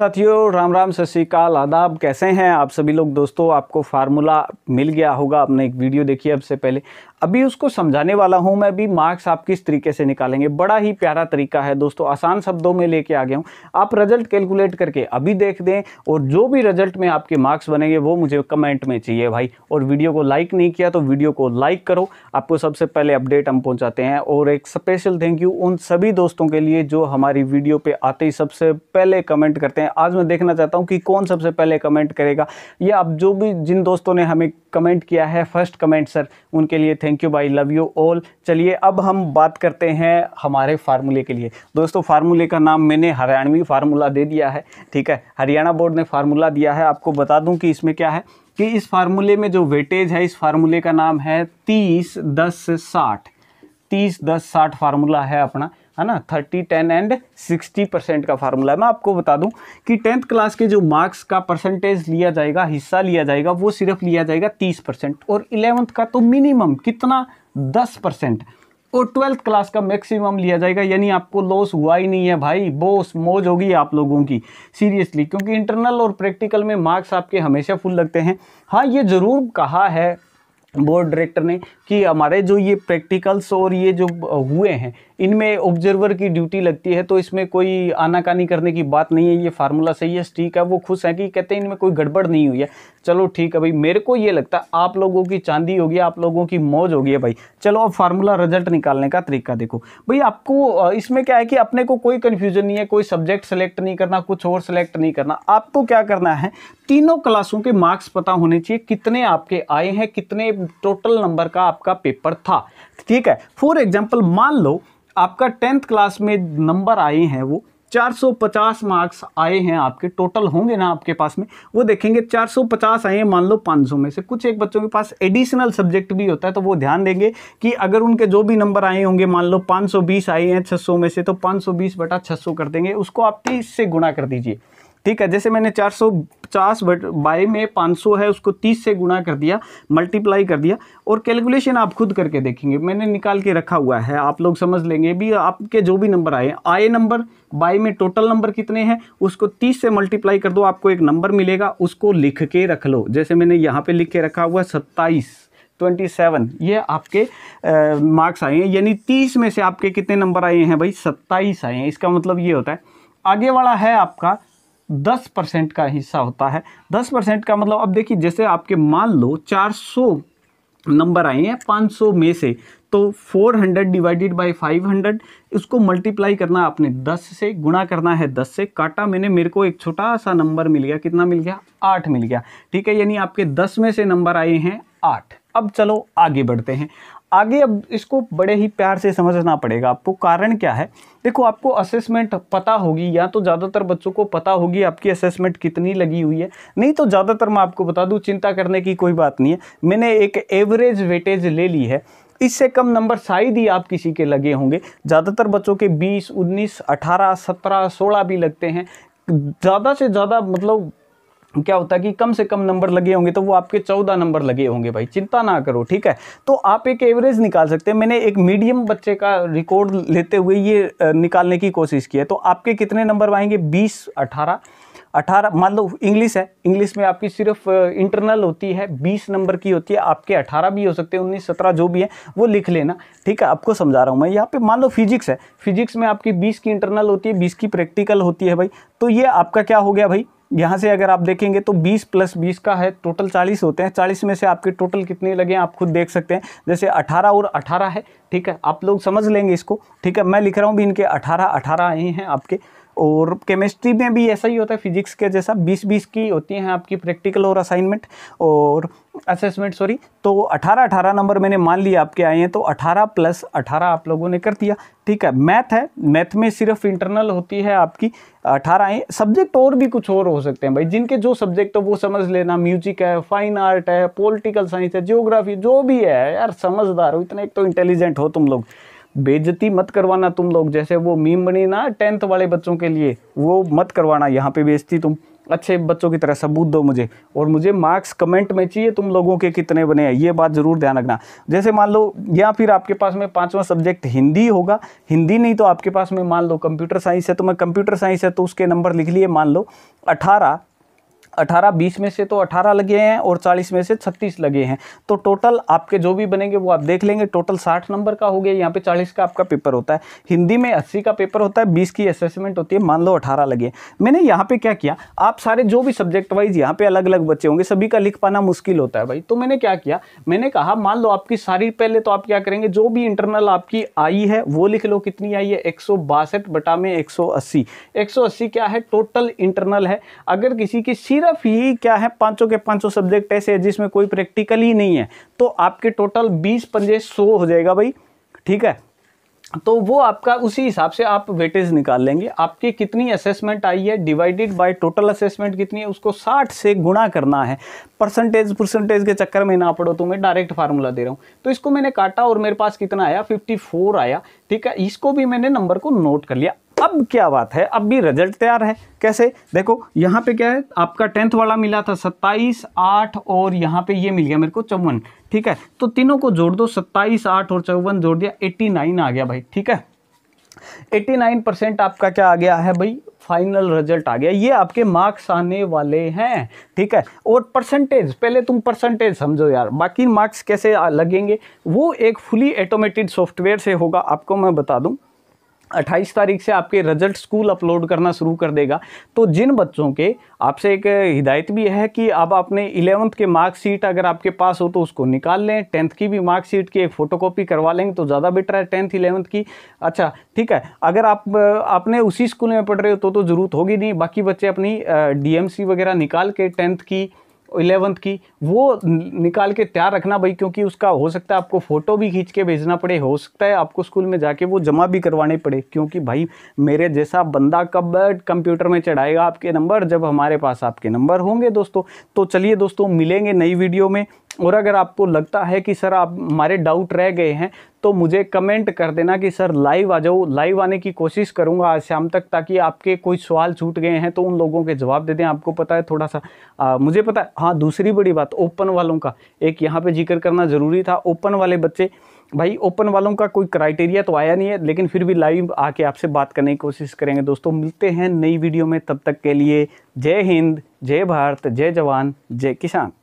साथियों राम राम सत श्रीकाल आदाब कैसे हैं आप सभी लोग दोस्तों आपको फार्मूला मिल गया होगा आपने एक वीडियो देखी अब से पहले अभी उसको समझाने वाला हूं मैं अभी मार्क्स आप किस तरीके से निकालेंगे बड़ा ही प्यारा तरीका है दोस्तों आसान शब्दों में लेके आ गया हूं आप रिजल्ट कैलकुलेट करके अभी देख दें और जो भी रिजल्ट में आपके मार्क्स बनेंगे वो मुझे कमेंट में चाहिए भाई और वीडियो को लाइक नहीं किया तो वीडियो को लाइक करो आपको सबसे पहले अपडेट हम पहुँचाते हैं और एक स्पेशल थैंक यू उन सभी दोस्तों के लिए जो हमारी वीडियो पर आते ही सबसे पहले कमेंट करते हैं हैं आज मैं देखना चाहता हूँ कि कौन सबसे पहले कमेंट करेगा या अब जो भी जिन दोस्तों ने हमें कमेंट किया है फर्स्ट कमेंट सर उनके लिए thank you bye love you all चलिए अब हम बात करते हैं हमारे फार्मूले के लिए दोस्तों फार्मूले का नाम मैंने हरियाणवी फार्मूला दे दिया है ठीक है हरियाणा बोर्ड ने फार्मूला दिया है आपको बता दूँ कि इसमें क्या है कि इस फार्मूले में जो वेटेज है इस फार्मूले का नाम है तीस दस साठ तीस दस साठ फार्मूला है अपना है ना thirty ten and sixty percent का फार्मूला है मैं आपको बता दूं कि टेंथ क्लास के जो मार्क्स का परसेंटेज लिया जाएगा हिस्सा लिया जाएगा वो सिर्फ लिया जाएगा तीस परसेंट और इलेवंथ का तो मिनिमम कितना दस परसेंट और ट्वेल्थ क्लास का मैक्सिमम लिया जाएगा यानी आपको लॉस हुआ ही नहीं है भाई बोस मौज होगी आप लोगों की सीरियसली क्योंकि इंटरनल और प्रैक्टिकल में मार्क्स आपके हमेशा फुल लगते हैं हाँ ये ज़रूर कहा है बोर्ड डायरेक्टर ने कि हमारे जो ये प्रैक्टिकल्स और ये जो हुए हैं इनमें ऑब्जर्वर की ड्यूटी लगती है तो इसमें कोई आनाकानी करने की बात नहीं है ये फार्मूला सही है ठीक है वो खुश हैं कि कहते हैं इनमें कोई गड़बड़ नहीं हुई है चलो ठीक है भाई मेरे को ये लगता है आप लोगों की चांदी होगी आप लोगों की मौज होगी भाई चलो अब फार्मूला रिजल्ट निकालने का तरीका देखो भाई आपको इसमें क्या है कि अपने को कोई कन्फ्यूजन नहीं है कोई सब्जेक्ट सेलेक्ट नहीं करना कुछ और सेलेक्ट नहीं करना आपको क्या करना है तीनों क्लासों के मार्क्स पता होने चाहिए कितने आपके आए हैं कितने टोटल नंबर का आपका पेपर था ठीक है फॉर एग्जाम्पल मान लो आपका टेंथ क्लास में नंबर आए हैं वो 450 मार्क्स आए हैं आपके टोटल होंगे ना आपके पास में वो देखेंगे 450 आए हैं मान लो 500 में से कुछ एक बच्चों के पास एडिशनल सब्जेक्ट भी होता है तो वो ध्यान देंगे कि अगर उनके जो भी नंबर आए होंगे मान लो 520 आए हैं 600 में से तो 520 बटा 600 कर देंगे उसको आप तीस से गुणा कर दीजिए ठीक है जैसे मैंने चार सौ पचास बट बाई में पाँच सौ है उसको तीस से गुणा कर दिया मल्टीप्लाई कर दिया और कैलकुलेशन आप खुद करके देखेंगे मैंने निकाल के रखा हुआ है आप लोग समझ लेंगे भी आपके जो भी नंबर आए आए नंबर बाई में टोटल नंबर कितने हैं उसको तीस से मल्टीप्लाई कर दो आपको एक नंबर मिलेगा उसको लिख के रख लो जैसे मैंने यहाँ पर लिख के रखा हुआ सत्ताईस ट्वेंटी सेवन ये आपके मार्क्स आए हैं यानी तीस में से आपके कितने नंबर आए हैं भाई सत्ताईस आए हैं इसका मतलब ये होता है आगे वाला है आपका दस परसेंट का हिस्सा होता है दस परसेंट का मतलब अब देखिए जैसे आपके मान लो चार सौ नंबर आए हैं पाँच सौ में से तो four hundred divided by five hundred इसको मल्टीप्लाई करना आपने दस से गुणा करना है दस से काटा मैंने मेरे को एक छोटा सा नंबर मिल गया कितना मिल गया आठ मिल गया ठीक है यानी आपके दस में से नंबर आए हैं आठ अब चलो आगे बढ़ते हैं आगे अब इसको बड़े ही प्यार से समझना पड़ेगा आपको कारण क्या है देखो आपको असेसमेंट पता होगी या तो ज़्यादातर बच्चों को पता होगी आपकी असेसमेंट कितनी लगी हुई है नहीं तो ज़्यादातर मैं आपको बता दूँ चिंता करने की कोई बात नहीं है मैंने एक एवरेज वेटेज ले ली है इससे कम नंबर शायद ही आप किसी के लगे होंगे ज़्यादातर बच्चों के बीस उन्नीस अठारह सत्रह सोलह भी लगते हैं ज़्यादा से ज़्यादा मतलब क्या होता है कि कम से कम नंबर लगे होंगे तो वो आपके चौदह नंबर लगे होंगे भाई चिंता ना करो ठीक है तो आप एक एवरेज निकाल सकते हैं मैंने एक मीडियम बच्चे का रिकॉर्ड लेते हुए ये निकालने की कोशिश की है तो आपके कितने नंबर आएंगे बीस अठारह अठारह मान लो इंग्लिश है इंग्लिश में आपकी सिर्फ इंटरनल होती है बीस नंबर की होती है आपके अठारह भी हो सकते हैं उन्नीस सत्रह जो भी है वो लिख लेना ठीक है आपको समझा रहा हूँ मैं यहाँ पे मान लो फिजिक्स है फिजिक्स में आपकी बीस की इंटरनल होती है बीस की प्रैक्टिकल होती है भाई तो ये आपका क्या हो गया भाई यहाँ से अगर आप देखेंगे तो 20 प्लस 20 का है टोटल 40 होते हैं 40 में से आपके टोटल कितने लगे हैं आप खुद देख सकते हैं जैसे 18 और 18 है ठीक है आप लोग समझ लेंगे इसको ठीक है मैं लिख रहा हूँ भी इनके 18 18 ही हैं आपके और केमिस्ट्री में भी ऐसा ही होता है फिजिक्स के जैसा बीस बीस की होती हैं आपकी प्रैक्टिकल और असाइनमेंट और असेसमेंट सॉरी तो अठारह अठारह नंबर मैंने मान लिया आपके आए हैं तो अठारह प्लस अठारह आप लोगों ने कर दिया ठीक है मैथ है मैथ में सिर्फ इंटरनल होती है आपकी अठारह आए सब्जेक्ट और भी कुछ और हो सकते हैं भाई जिनके जो सब्जेक्ट हो वो समझ लेना म्यूजिक है फाइन आर्ट है पोलिटिकल साइंस है जियोग्राफी जो भी है यार समझदार हो इतने एक तो इंटेलिजेंट हो तुम लोग बेजती मत करवाना तुम लोग जैसे वो मीम बनी ना टेंथ वाले बच्चों के लिए वो मत करवाना यहाँ पे बेजती तुम अच्छे बच्चों की तरह सबूत दो मुझे और मुझे मार्क्स कमेंट में चाहिए तुम लोगों के कितने बने हैं ये बात ज़रूर ध्यान रखना जैसे मान लो या फिर आपके पास में पांचवा सब्जेक्ट हिंदी होगा हिंदी नहीं तो आपके पास में मान लो कंप्यूटर साइंस है तो मैं कंप्यूटर साइंस है तो उसके नंबर लिख लिए मान लो अठारह अठारह बीस में से तो अठारह लगे हैं और चालीस में से छत्तीस लगे हैं तो टोटल आपके जो भी बनेंगे वो आप देख लेंगे टोटल साठ नंबर का हो गया यहाँ पे चालीस का आपका पेपर होता है हिंदी में अस्सी का पेपर होता है बीस की असेसमेंट होती है मान लो अठारह लगे मैंने यहाँ पे क्या किया आप सारे जो भी सब्जेक्ट वाइज यहाँ पे अलग अलग बच्चे होंगे सभी का लिख पाना मुश्किल होता है भाई तो मैंने क्या किया मैंने कहा मान लो आपकी सारी पहले तो आप क्या करेंगे जो भी इंटरनल आपकी आई है वो लिख लो कितनी आई है एक बटा में एक सौ क्या है टोटल इंटरनल है अगर किसी की सी सिर्फ ही क्या है पांचों के पांचों सब्जेक्ट ऐसे है जिसमें कोई प्रैक्टिकल ही नहीं है तो आपके टोटल बीस पंजे सो हो जाएगा भाई ठीक है तो वो आपका उसी हिसाब से आप वेटेज निकाल लेंगे आपकी कितनी असेसमेंट आई है डिवाइडेड बाय टोटल असेसमेंट कितनी है उसको 60 से गुणा करना है परसेंटेज परसेंटेज के चक्कर में ना पड़ो तो मैं डायरेक्ट फार्मूला दे रहा हूँ तो इसको मैंने काटा और मेरे पास कितना आया 54 आया ठीक है इसको भी मैंने नंबर को नोट कर लिया अब क्या बात है अब भी रिजल्ट तैयार है कैसे देखो यहाँ पे क्या है आपका टेंथ वाला मिला था सत्ताईस आठ और यहाँ पे ये मिल गया मेरे को चौवन ठीक है तो तीनों को जोड़ दो सत्ताईस आठ और चौवन जोड़ दिया एट्टी नाइन आ गया भाई ठीक है एट्टी नाइन परसेंट आपका क्या आ गया है भाई फाइनल रिजल्ट आ गया ये आपके मार्क्स आने वाले हैं ठीक है और परसेंटेज पहले तुम परसेंटेज समझो यार बाकी मार्क्स कैसे लगेंगे वो एक फुली ऑटोमेटेड सॉफ्टवेयर से होगा आपको मैं बता दूँ अट्ठाईस तारीख से आपके रिजल्ट स्कूल अपलोड करना शुरू कर देगा तो जिन बच्चों के आपसे एक हिदायत भी है कि अब आपने इलेवंथ के मार्कशीट अगर आपके पास हो तो उसको निकाल लें टेंथ की भी मार्कशीट की एक फ़ोटोकॉपी करवा लेंगे तो ज़्यादा बेटर है टेंथ इलेवंथ की अच्छा ठीक है अगर आप आपने उसी स्कूल में पढ़ रहे हो तो, तो ज़रूरत होगी नहीं बाकी बच्चे अपनी डी वगैरह निकाल के टेंथ की इलेवंथ की वो निकाल के तैयार रखना भाई क्योंकि उसका हो सकता है आपको फ़ोटो भी खींच के भेजना पड़े हो सकता है आपको स्कूल में जाके वो जमा भी करवाने पड़े क्योंकि भाई मेरे जैसा बंदा कब कंप्यूटर में चढ़ाएगा आपके नंबर जब हमारे पास आपके नंबर होंगे दोस्तों तो चलिए दोस्तों मिलेंगे नई वीडियो में और अगर आपको लगता है कि सर आप हमारे डाउट रह गए हैं तो मुझे कमेंट कर देना कि सर लाइव आ जाओ लाइव आने की कोशिश करूँगा आज शाम तक ताकि आपके कोई सवाल छूट गए हैं तो उन लोगों के जवाब दे दें आपको पता है थोड़ा सा आ, मुझे पता है हाँ दूसरी बड़ी बात ओपन वालों का एक यहाँ पे जिक्र करना ज़रूरी था ओपन वाले बच्चे भाई ओपन वालों का कोई क्राइटेरिया तो आया नहीं है लेकिन फिर भी लाइव आके आपसे बात करने की कोशिश करेंगे दोस्तों मिलते हैं नई वीडियो में तब तक के लिए जय हिंद जय भारत जय जवान जय किसान